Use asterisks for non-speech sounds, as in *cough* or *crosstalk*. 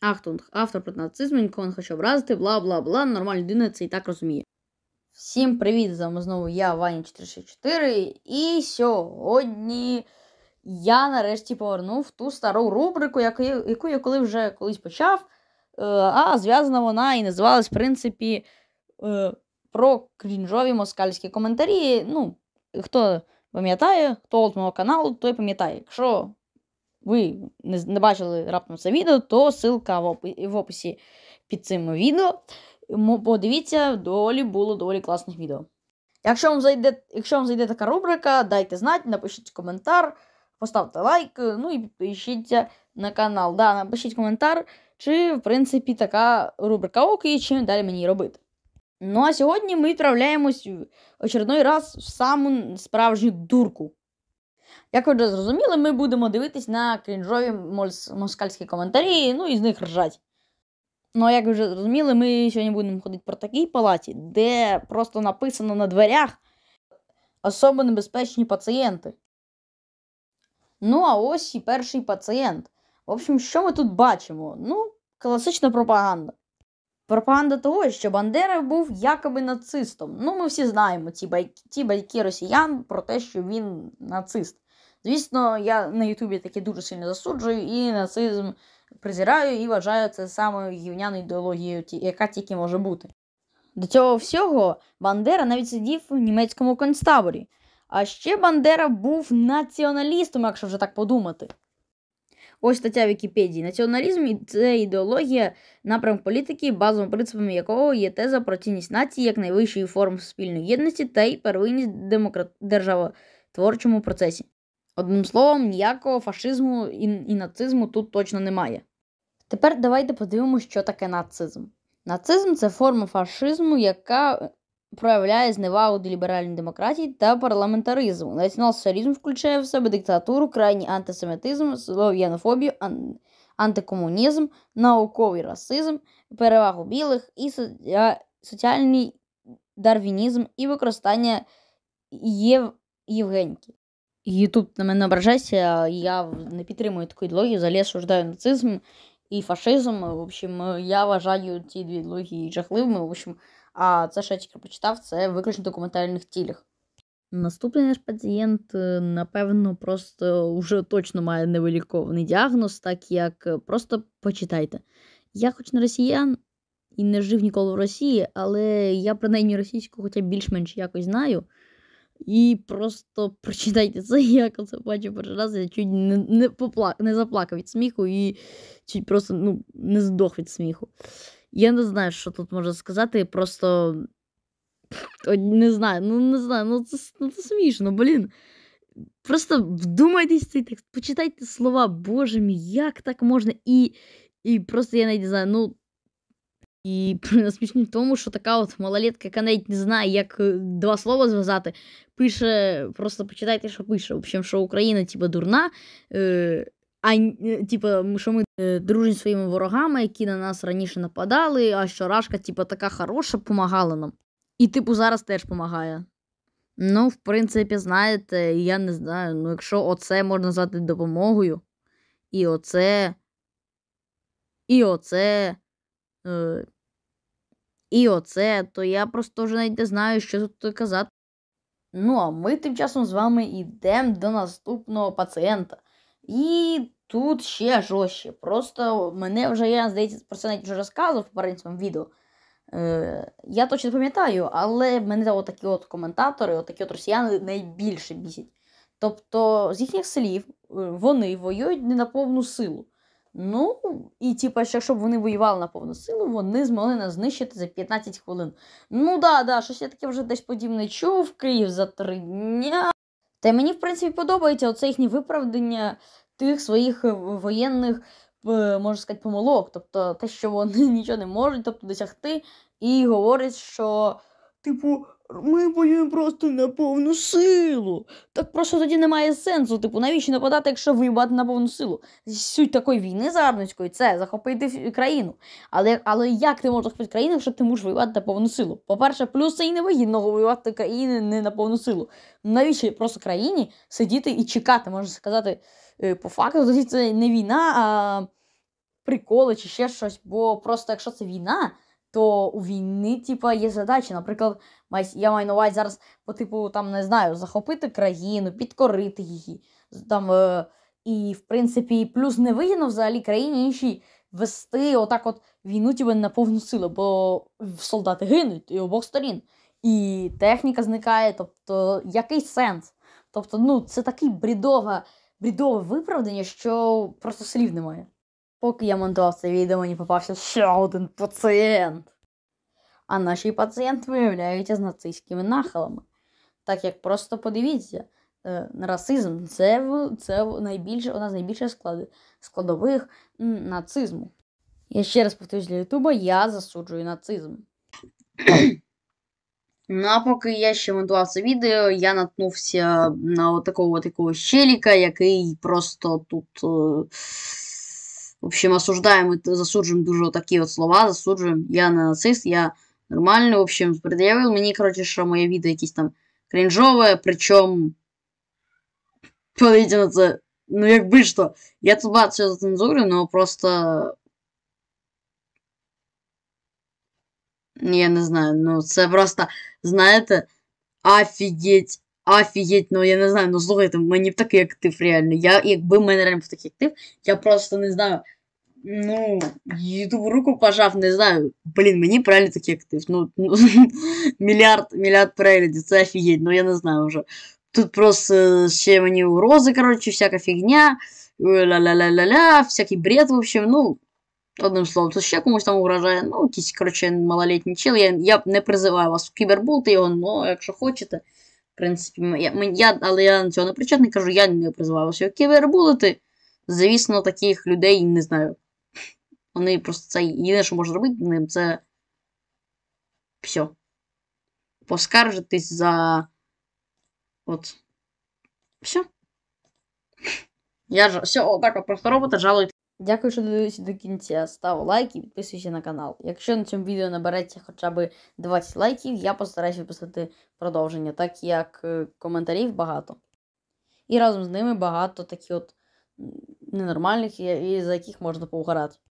Ахтунг, автор про нацизм, нікого не хочу образити, бла бла бла. Нормальна людина це і так розуміє. Всім привіт! З вами знову я, Ваня 464 І сьогодні я нарешті повернув ту стару рубрику, яку я, яку я коли вже колись почав. Е, а зв'язана вона і називалась, в принципі, е, про крінжові москальські коментарі. Ну, хто пам'ятає, хто от мого каналу, той пам'ятає. Якщо ви не бачили раптом це відео, то ссылка в описі під цим відео. Подивіться, долі було доволі класних відео. Якщо вам зайде якщо вам зайде така рубрика, дайте знати, напишіть коментар, поставте лайк, ну і підпишіться на канал. Да, Напишіть коментар, чи, в принципі, така рубрика ок і чим далі мені робити. Ну а сьогодні ми відправляємось очередной раз в саму справжню дурку. Як ви вже зрозуміли, ми будемо дивитись на крінжові москальські коментарі, ну і з них ржать. Ну, як ви вже зрозуміли, ми сьогодні будемо ходити по такій палаті, де просто написано на дверях особо небезпечні пацієнти. Ну, а ось і перший пацієнт. В общем, що ми тут бачимо? Ну, класична пропаганда. Пропаганда того, що Бандера був якоби нацистом. Ну, ми всі знаємо ці байки, ті байки росіян про те, що він нацист. Звісно, я на Ютубі таке дуже сильно засуджую і нацизм призираю і вважаю це самою гівняною ідеологією, яка тільки може бути. До цього всього Бандера навіть сидів в німецькому концтаборі. А ще Бандера був націоналістом, якщо вже так подумати. Ось стаття Вікіпедії. Націоналізм це ідеологія, напрям політики, базовим принципом якого є теза про цінність нації як найвищої форми спільної єдності та й первинність демократ... державотворчому процесі. Одним словом, ніякого фашизму і... і нацизму тут точно немає. Тепер давайте подивимося, що таке нацизм. Нацизм це форма фашизму, яка проявляє зневагу до ліберальної демократії та парламентаризму. Націонал-соціалізм включає в себе диктатуру, крайній антисемітизм, слов'янофобію, ан... антикомунізм, науковий расизм, перевагу білих і соці... соціальний дарвінізм і використання єв... Євгеніки. Ютуб на мене ображається, я не підтримую таку ідеологію, взагалі осуждаю нацизм і фашизм. В общем, я вважаю ці дві ідеології жахливими. В общем, а це що я тільки прочитав, це виключно документальних тілях. Наступний наш пацієнт, е, напевно, просто вже точно має невилікований діагноз, так як е, просто почитайте. Я, хоч не росіян і не жив ніколи в Росії, але я принаймні російську, хоча більш-менш якось знаю. І просто *laughs* прочитайте це, як коли це бачив перший раз, я чуть не не, поплак, не заплакав від сміху і чуть просто ну, не здох від сміху. Я не знаю, що тут можна сказати. Просто не знаю, ну не знаю, ну це, ну, це смішно, блін. Просто вдумайтесь цей текст, почитайте слова, боже мій, як так можна? І і просто я не знаю, ну. І насмішні *laughs* в тому, що така от малолетка, яка навіть не знає, як е, два слова зв'язати, пише, просто почитайте, що пише. В общем, що Україна типа дурна, е, а типу, що ми е, дружимо своїми ворогами, які на нас раніше нападали, а що Рашка, типа, така хороша, допомагала нам. І, типу, зараз теж допомагає. Ну, в принципі, знаєте, я не знаю, ну якщо оце можна назвати допомогою, і оце, і оце, е, і оце, то я просто вже навіть не знаю, що тут казати. Ну, а ми тим часом з вами йдемо до наступного пацієнта. І Тут ще жорстче. Просто мене вже я, здається, про це навіть вже розказував в попередньому відео. Е, Я точно пам'ятаю, але мене отакі от коментатори, отакі от росіяни найбільше бісять. Тобто, з їхніх слів е, вони воюють не на повну силу. Ну, і типу, якщо б вони воювали на повну силу, вони змогли нас знищити за 15 хвилин. Ну да, да, щось я таке вже десь подібне чув, Київ за три дня. Та мені, в принципі, подобається оце їхнє виправдання, тих своїх е, воєнних, можна сказати, помилок, тобто те, що вони *laughs* нічого не можуть тобто, досягти, і говорить, що, типу, ми воюємо просто на повну силу. Так просто тоді немає сенсу. Типу, навіщо нападати, якщо воювати на повну силу? Суть такої війни загарбницької це захопити країну. Але але як ти можеш захопити країну, якщо ти можеш воювати на повну силу? По-перше, плюс це і вигідно воювати країни не на повну силу. Навіщо просто країні сидіти і чекати, можна сказати? Е, по факту тоді це не війна, а приколи чи ще щось. Бо просто якщо це війна, то у війни, типа, є задачі. Наприклад, я маю на увазі зараз по типу там не знаю, захопити країну, підкорити її. Там, е, І, в принципі, плюс не вигідно взагалі країні іншій вести отак от війну тебе типу, на повну силу, бо солдати гинуть і обох сторін. І техніка зникає, тобто який сенс? Тобто, ну, це такий брідова бредове виправдання, що просто слів немає. Поки я монтував це відео, мені попався ще один пацієнт. А наші пацієнти виявляються з нацистськими нахилами. Так як просто подивіться, е, расизм це це найбільше, одна з найбільших склад, складових нацизму. Я ще раз повторюсь для Ютуба, я засуджую нацизм. Ну а поки я ще монтував це відео, я наткнувся на от такого от якогось щеліка, який просто тут. Е... В общем, осуждаємо і засуджуємо дуже такі от слова. Засуджуємо. Я не нацист, я нормальний. В общем, пред'явив мені, коротше, що моє відео якесь там крінжове, причому. Подивіться на це. Ну якби що, Я тут багато все зацензурю, але ну, просто. Я не знаю, ну це просто, знаєте, офігеть, офігеть, ну я не знаю, ну слухайте, в мене в такий актив реально. Я, Якби в мене реально в такий актив, я просто не знаю. Ну, ютуб руку пожав, не знаю. Блін, мені правильно такий актив. Ну, ну *laughs* мільярд, мільярд переглядів, це офігеть, ну я не знаю вже. Тут просто ще мені угрози, коротше, всяка фігня, ля-ля-ля-ля-ля, всякий бред, в общем, ну. Одним словом, це ще комусь там угрожає. Ну, якийсь, коротше, малолітній чел. Я я не призиваю вас в кіберболти його, ну, якщо хочете. В принципі, я, я, але я на цього не причетний кажу, я не призиваю вас його кібербулити. Звісно, таких людей не знаю. Вони просто це єдине, що можна робити ним, це. Все. Поскаржитись за. От. Все. Я ж все, отак от просто робота жалують. Дякую, що дивилися до кінця. Став лайк і підписуйся на канал. Якщо на цьому відео набереться хоча б 20 лайків, я постараюся писати продовження, так як е, коментарів багато. І разом з ними багато таких от ненормальних, за яких можна поугарати.